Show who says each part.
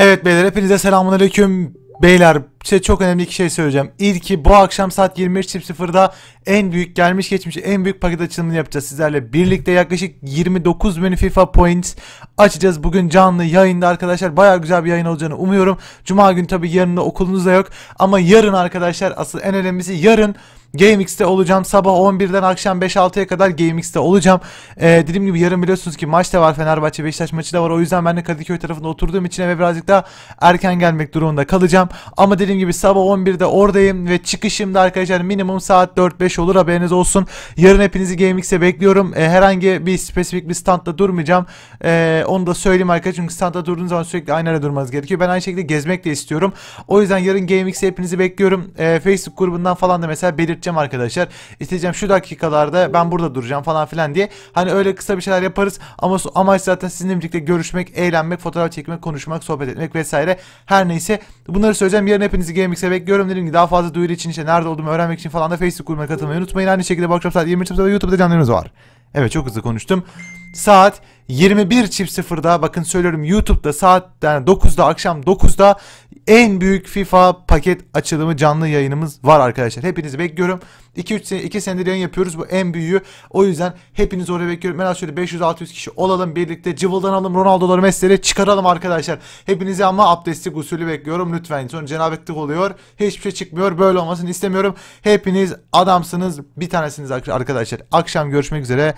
Speaker 1: Evet beyler hepinize selamun aleyküm. Beyler size çok önemli iki şey söyleyeceğim. İlki bu akşam saat 23:00'da en büyük gelmiş geçmiş en büyük paket açılımını yapacağız sizlerle. Birlikte yaklaşık 29 bin FIFA Points açacağız. Bugün canlı yayında arkadaşlar baya güzel bir yayın olacağını umuyorum. Cuma günü tabi yarın da okulunuz da yok. Ama yarın arkadaşlar asıl en önemlisi yarın GameX'te olacağım. Sabah 11'den akşam 5-6'ya kadar GameX'te olacağım. Ee, dediğim gibi yarın biliyorsunuz ki maç da var. Fenerbahçe Beşiktaş maçı da var. O yüzden ben de Kadıköy tarafında oturduğum için eve birazcık daha erken gelmek durumunda kalacağım. Ama dediğim gibi sabah 11'de oradayım ve çıkışım da arkadaşlar minimum saat 4-5 olur haberiniz olsun. Yarın hepinizi GameX'e bekliyorum. Ee, herhangi bir spesifik bir standda durmayacağım. Ee, onu da söyleyeyim arkadaşlar. Çünkü standda durduğunuz zaman sürekli aynı yere durmanız gerekiyor. Ben aynı şekilde gezmek de istiyorum. O yüzden yarın GameX'e hepinizi bekliyorum. Ee, Facebook grubundan falan da mesela belirt edeceğim arkadaşlar. İsteyeceğim şu dakikalarda ben burada duracağım falan filan diye. Hani öyle kısa bir şeyler yaparız ama amaç zaten sizinle birlikte görüşmek, eğlenmek, fotoğraf çekmek, konuşmak, sohbet etmek vesaire. Her neyse bunları söyleyeceğim. Yarın hepinizi GameX'e bekliyorum. Dediğim gibi daha fazla duyuru için işte nerede olduğumu öğrenmek için falan da Facebook grubuna katılmayı unutmayın. Aynı şekilde bu saat 20.00'da YouTube'da canlarımız var. Evet çok hızlı konuştum. Saat 21.00'da bakın söylüyorum YouTube'da saat yani 9'da akşam 9'da en büyük FIFA paket açılımı canlı yayınımız var arkadaşlar. Hepinizi bekliyorum. 2-3 sene, 2 senedir yayın yapıyoruz. Bu en büyüğü. O yüzden hepinizi oraya bekliyorum. En az şöyle 500-600 kişi olalım. Birlikte cıvıldanalım. Ronaldo'ları Messi'leri çıkaralım arkadaşlar. Hepinizi ama abdestli gusülü bekliyorum. Lütfen. Sonra cenabetlik oluyor. Hiçbir şey çıkmıyor. Böyle olmasını istemiyorum. Hepiniz adamsınız. Bir tanesiniz arkadaşlar. Akşam görüşmek üzere.